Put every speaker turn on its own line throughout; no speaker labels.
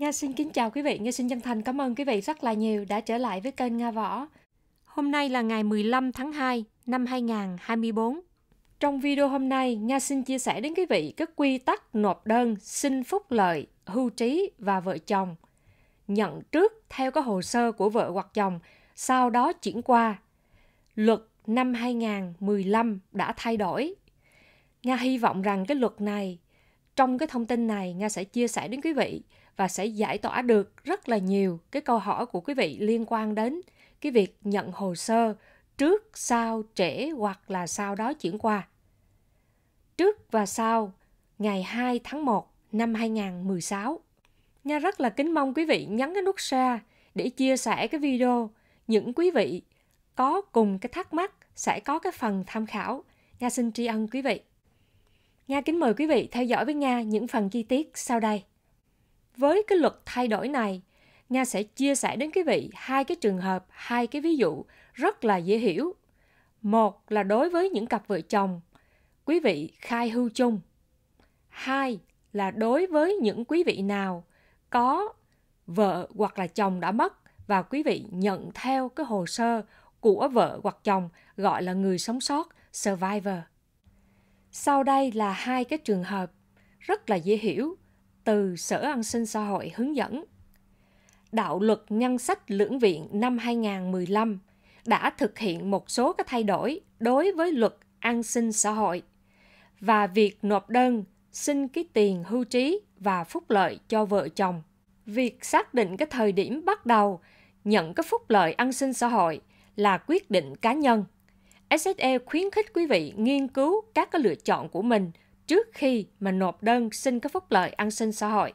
Nga xin kính chào quý vị, Nga xin chân thành cảm ơn quý vị rất là nhiều đã trở lại với kênh Nga Võ. Hôm nay là ngày 15 tháng 2 năm 2024. Trong video hôm nay, Nga xin chia sẻ đến quý vị các quy tắc nộp đơn xin phúc lợi, hưu trí và vợ chồng. Nhận trước theo có hồ sơ của vợ hoặc chồng, sau đó chuyển qua. Luật năm 2015 đã thay đổi. Nga hy vọng rằng cái luật này, trong cái thông tin này, Nga sẽ chia sẻ đến quý vị – và sẽ giải tỏa được rất là nhiều cái câu hỏi của quý vị liên quan đến cái việc nhận hồ sơ trước, sau, trễ hoặc là sau đó chuyển qua. Trước và sau ngày 2 tháng 1 năm 2016. Nha rất là kính mong quý vị nhấn cái nút share để chia sẻ cái video. Những quý vị có cùng cái thắc mắc sẽ có cái phần tham khảo. Nha xin tri ân quý vị. Nha kính mời quý vị theo dõi với Nga những phần chi tiết sau đây với cái luật thay đổi này Nga sẽ chia sẻ đến quý vị hai cái trường hợp, hai cái ví dụ rất là dễ hiểu. Một là đối với những cặp vợ chồng, quý vị khai hưu chung. Hai là đối với những quý vị nào có vợ hoặc là chồng đã mất và quý vị nhận theo cái hồ sơ của vợ hoặc chồng gọi là người sống sót, survivor. Sau đây là hai cái trường hợp rất là dễ hiểu từ Sở An sinh xã hội hướng dẫn. Đạo luật ngân sách lưỡng viện năm 2015 đã thực hiện một số các thay đổi đối với luật an sinh xã hội và việc nộp đơn xin ký tiền hưu trí và phúc lợi cho vợ chồng. Việc xác định cái thời điểm bắt đầu nhận cái phúc lợi an sinh xã hội là quyết định cá nhân. SSE khuyến khích quý vị nghiên cứu các cái lựa chọn của mình – trước khi mà nộp đơn xin các phúc lợi an sinh xã hội.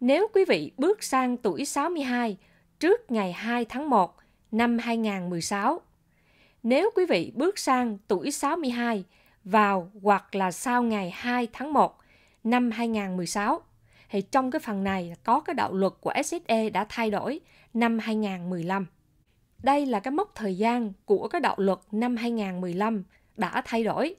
Nếu quý vị bước sang tuổi 62 trước ngày 2 tháng 1 năm 2016, nếu quý vị bước sang tuổi 62 vào hoặc là sau ngày 2 tháng 1 năm 2016, thì trong cái phần này có cái đạo luật của SSE đã thay đổi năm 2015. Đây là cái mốc thời gian của cái đạo luật năm 2015 đã thay đổi.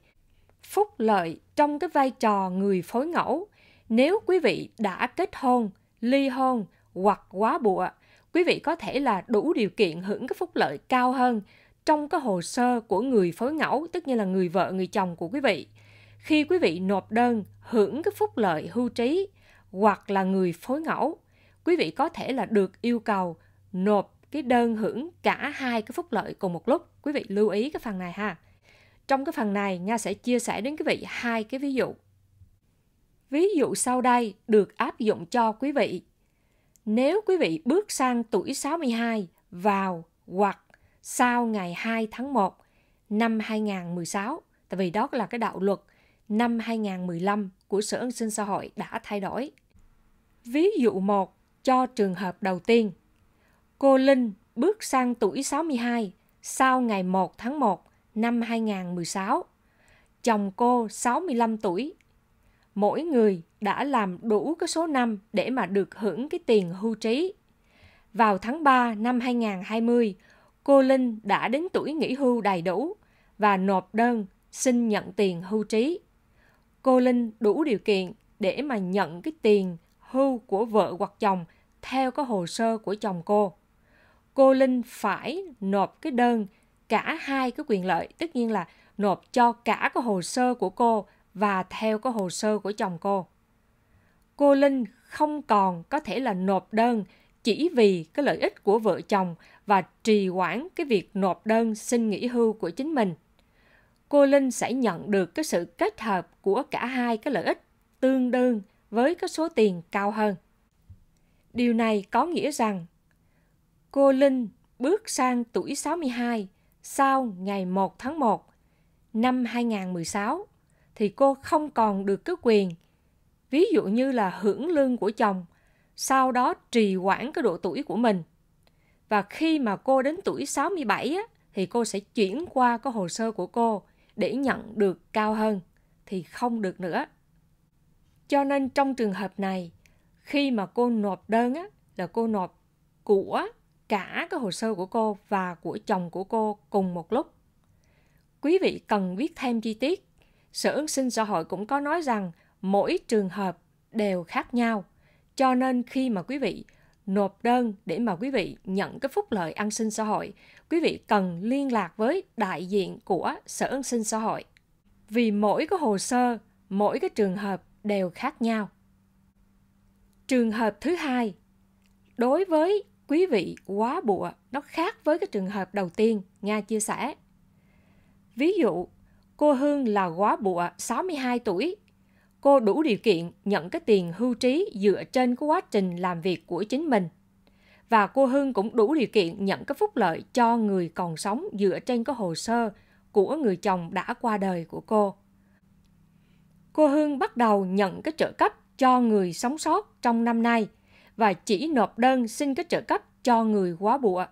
Phúc lợi trong cái vai trò người phối ngẫu. Nếu quý vị đã kết hôn, ly hôn hoặc quá bụa, quý vị có thể là đủ điều kiện hưởng cái phúc lợi cao hơn trong cái hồ sơ của người phối ngẫu, tức như là người vợ, người chồng của quý vị. Khi quý vị nộp đơn hưởng cái phúc lợi hưu trí hoặc là người phối ngẫu, quý vị có thể là được yêu cầu nộp cái đơn hưởng cả hai cái phúc lợi cùng một lúc. Quý vị lưu ý cái phần này ha. Trong cái phần này, Nga sẽ chia sẻ đến quý vị hai cái ví dụ. Ví dụ sau đây được áp dụng cho quý vị. Nếu quý vị bước sang tuổi 62 vào hoặc sau ngày 2 tháng 1 năm 2016, tại vì đó là cái đạo luật năm 2015 của Sở An sinh xã hội đã thay đổi. Ví dụ 1 cho trường hợp đầu tiên. Cô Linh bước sang tuổi 62 sau ngày 1 tháng 1 năm 2016. Chồng cô 65 tuổi. Mỗi người đã làm đủ cái số năm để mà được hưởng cái tiền hưu trí. Vào tháng 3 năm 2020, cô Linh đã đến tuổi nghỉ hưu đầy đủ và nộp đơn xin nhận tiền hưu trí. Cô Linh đủ điều kiện để mà nhận cái tiền hưu của vợ hoặc chồng theo cái hồ sơ của chồng cô. Cô Linh phải nộp cái đơn cả hai cái quyền lợi tất nhiên là nộp cho cả cái hồ sơ của cô và theo cái hồ sơ của chồng cô cô linh không còn có thể là nộp đơn chỉ vì cái lợi ích của vợ chồng và trì hoãn cái việc nộp đơn xin nghỉ hưu của chính mình cô linh sẽ nhận được cái sự kết hợp của cả hai cái lợi ích tương đương với cái số tiền cao hơn điều này có nghĩa rằng cô Linh bước sang tuổi 62 sau ngày 1 tháng 1 năm 2016 thì cô không còn được cái quyền ví dụ như là hưởng lương của chồng, sau đó trì hoãn cái độ tuổi của mình. Và khi mà cô đến tuổi 67 á, thì cô sẽ chuyển qua cái hồ sơ của cô để nhận được cao hơn thì không được nữa. Cho nên trong trường hợp này, khi mà cô nộp đơn á, là cô nộp của cả cái hồ sơ của cô và của chồng của cô cùng một lúc. Quý vị cần biết thêm chi tiết. Sở ứng sinh xã hội cũng có nói rằng mỗi trường hợp đều khác nhau. Cho nên khi mà quý vị nộp đơn để mà quý vị nhận cái phúc lợi an sinh xã hội, quý vị cần liên lạc với đại diện của Sở ứng sinh xã hội. Vì mỗi cái hồ sơ, mỗi cái trường hợp đều khác nhau. Trường hợp thứ hai, đối với quý vị quá bụa, nó khác với cái trường hợp đầu tiên, Nga chia sẻ. Ví dụ, cô Hương là quá bụa 62 tuổi. Cô đủ điều kiện nhận cái tiền hưu trí dựa trên cái quá trình làm việc của chính mình. Và cô Hương cũng đủ điều kiện nhận cái phúc lợi cho người còn sống dựa trên cái hồ sơ của người chồng đã qua đời của cô. Cô Hương bắt đầu nhận cái trợ cấp cho người sống sót trong năm nay – và chỉ nộp đơn xin cái trợ cấp cho người quá bụa.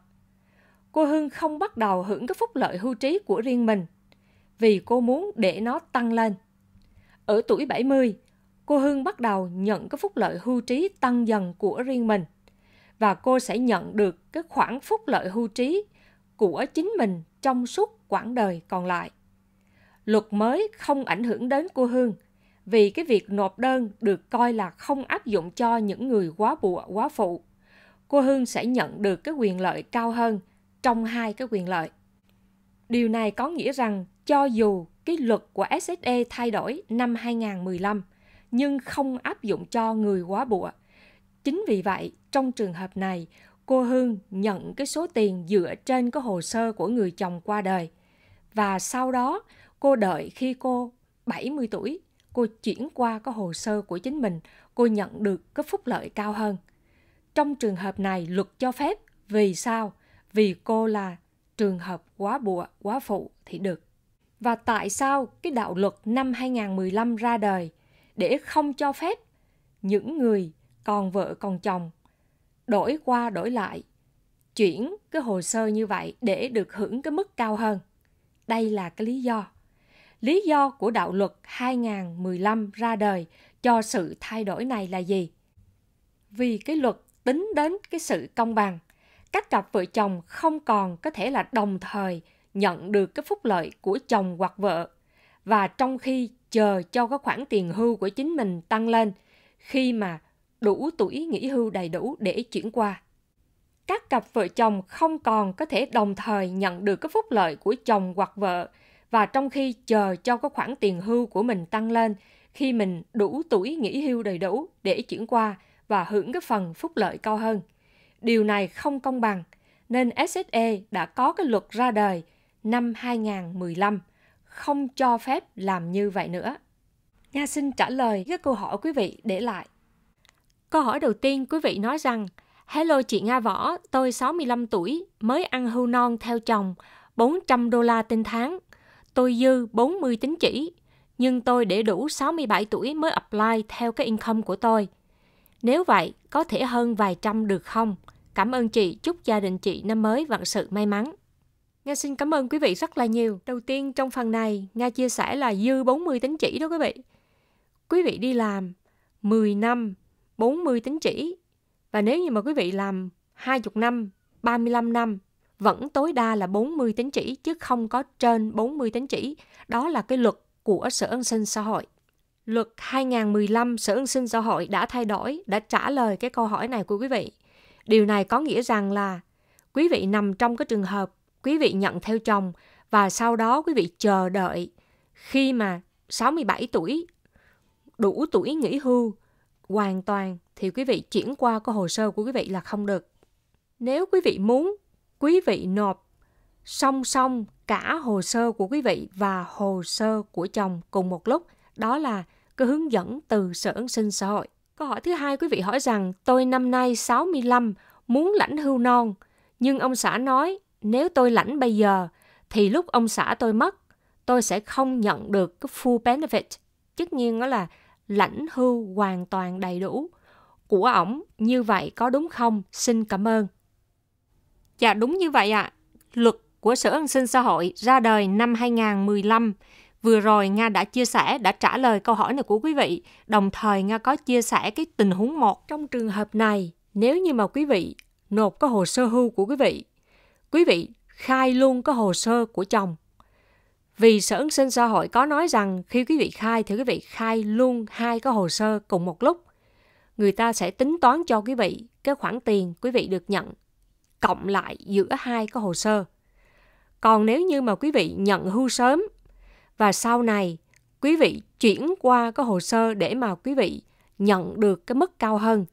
Cô Hương không bắt đầu hưởng cái phúc lợi hưu trí của riêng mình vì cô muốn để nó tăng lên. Ở tuổi 70, cô Hương bắt đầu nhận cái phúc lợi hưu trí tăng dần của riêng mình và cô sẽ nhận được cái khoản phúc lợi hưu trí của chính mình trong suốt quãng đời còn lại. Luật mới không ảnh hưởng đến cô Hương – vì cái việc nộp đơn được coi là không áp dụng cho những người quá bụa quá phụ. Cô Hương sẽ nhận được cái quyền lợi cao hơn trong hai cái quyền lợi. Điều này có nghĩa rằng cho dù cái luật của SSE thay đổi năm 2015 nhưng không áp dụng cho người quá bụa. Chính vì vậy, trong trường hợp này, cô Hương nhận cái số tiền dựa trên cái hồ sơ của người chồng qua đời. Và sau đó, cô đợi khi cô 70 tuổi cô chuyển qua cái hồ sơ của chính mình, cô nhận được cái phúc lợi cao hơn. Trong trường hợp này luật cho phép, vì sao? Vì cô là trường hợp quá bụa, quá phụ thì được. Và tại sao cái đạo luật năm 2015 ra đời để không cho phép những người còn vợ còn chồng đổi qua đổi lại chuyển cái hồ sơ như vậy để được hưởng cái mức cao hơn. Đây là cái lý do lý do của đạo luật 2015 ra đời cho sự thay đổi này là gì? Vì cái luật tính đến cái sự công bằng, các cặp vợ chồng không còn có thể là đồng thời nhận được cái phúc lợi của chồng hoặc vợ và trong khi chờ cho cái khoản tiền hưu của chính mình tăng lên khi mà đủ tuổi nghỉ hưu đầy đủ để chuyển qua. Các cặp vợ chồng không còn có thể đồng thời nhận được cái phúc lợi của chồng hoặc vợ và trong khi chờ cho có khoản tiền hưu của mình tăng lên, khi mình đủ tuổi nghỉ hưu đầy đủ để chuyển qua và hưởng cái phần phúc lợi cao hơn. Điều này không công bằng, nên SSE đã có cái luật ra đời năm 2015 không cho phép làm như vậy nữa. Nga xin trả lời các câu hỏi quý vị để lại. Câu hỏi đầu tiên quý vị nói rằng Hello chị Nga Võ, tôi 65 tuổi, mới ăn hưu non theo chồng, 400 đô la trên tháng tôi dư 40 tín chỉ, nhưng tôi để đủ 67 tuổi mới apply theo cái income của tôi. Nếu vậy, có thể hơn vài trăm được không? Cảm ơn chị, chúc gia đình chị năm mới vạn sự may mắn. Nga xin cảm ơn quý vị rất là nhiều. Đầu tiên trong phần này, Nga chia sẻ là dư 40 tín chỉ đó quý vị. Quý vị đi làm 10 năm, 40 tín chỉ. Và nếu như mà quý vị làm 20 năm, 35 năm vẫn tối đa là 40 tín chỉ chứ không có trên 40 tín chỉ. Đó là cái luật của Sở An sinh xã hội. Luật 2015 Sở An sinh xã hội đã thay đổi, đã trả lời cái câu hỏi này của quý vị. Điều này có nghĩa rằng là quý vị nằm trong cái trường hợp quý vị nhận theo chồng và sau đó quý vị chờ đợi khi mà 67 tuổi đủ tuổi nghỉ hưu hoàn toàn thì quý vị chuyển qua cái hồ sơ của quý vị là không được. Nếu quý vị muốn quý vị nộp song song cả hồ sơ của quý vị và hồ sơ của chồng cùng một lúc. Đó là cái hướng dẫn từ Sở An sinh xã hội. Câu hỏi thứ hai quý vị hỏi rằng tôi năm nay 65 muốn lãnh hưu non nhưng ông xã nói nếu tôi lãnh bây giờ thì lúc ông xã tôi mất tôi sẽ không nhận được cái full benefit. Tất nhiên đó là lãnh hưu hoàn toàn đầy đủ của ổng như vậy có đúng không? Xin cảm ơn. Dạ đúng như vậy ạ. Luật của Sở An sinh xã hội ra đời năm 2015. Vừa rồi Nga đã chia sẻ, đã trả lời câu hỏi này của quý vị. Đồng thời Nga có chia sẻ cái tình huống một trong trường hợp này. Nếu như mà quý vị nộp cái hồ sơ hưu của quý vị, quý vị khai luôn cái hồ sơ của chồng. Vì Sở Ứng sinh xã hội có nói rằng khi quý vị khai thì quý vị khai luôn hai cái hồ sơ cùng một lúc. Người ta sẽ tính toán cho quý vị cái khoản tiền quý vị được nhận cộng lại giữa hai cái hồ sơ. Còn nếu như mà quý vị nhận hưu sớm và sau này quý vị chuyển qua cái hồ sơ để mà quý vị nhận được cái mức cao hơn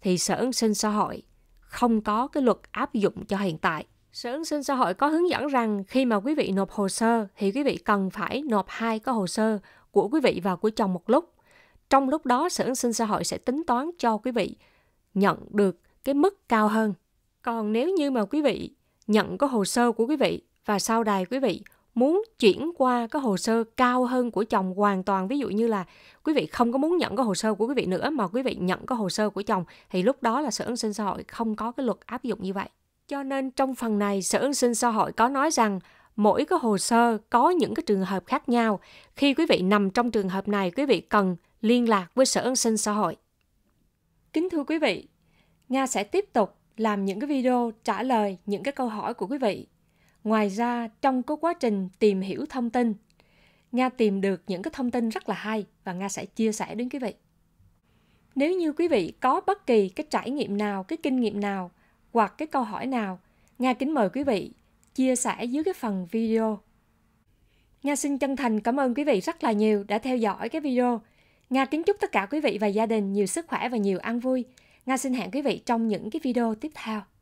thì Sở ứng sinh xã hội không có cái luật áp dụng cho hiện tại. Sở ứng sinh xã hội có hướng dẫn rằng khi mà quý vị nộp hồ sơ thì quý vị cần phải nộp hai cái hồ sơ của quý vị và của chồng một lúc. Trong lúc đó Sở ứng sinh xã hội sẽ tính toán cho quý vị nhận được cái mức cao hơn. Còn nếu như mà quý vị nhận có hồ sơ của quý vị và sau đài quý vị muốn chuyển qua cái hồ sơ cao hơn của chồng hoàn toàn ví dụ như là quý vị không có muốn nhận cái hồ sơ của quý vị nữa mà quý vị nhận cái hồ sơ của chồng thì lúc đó là sở an sinh xã hội không có cái luật áp dụng như vậy cho nên trong phần này sở an sinh xã hội có nói rằng mỗi cái hồ sơ có những cái trường hợp khác nhau khi quý vị nằm trong trường hợp này quý vị cần liên lạc với sở an sinh xã hội kính thưa quý vị nga sẽ tiếp tục làm những cái video trả lời những cái câu hỏi của quý vị. Ngoài ra, trong cái quá trình tìm hiểu thông tin, Nga tìm được những cái thông tin rất là hay và Nga sẽ chia sẻ đến quý vị. Nếu như quý vị có bất kỳ cái trải nghiệm nào, cái kinh nghiệm nào hoặc cái câu hỏi nào, Nga kính mời quý vị chia sẻ dưới cái phần video. Nga xin chân thành cảm ơn quý vị rất là nhiều đã theo dõi cái video. Nga kính chúc tất cả quý vị và gia đình nhiều sức khỏe và nhiều an vui. Nga xin hẹn quý vị trong những cái video tiếp theo.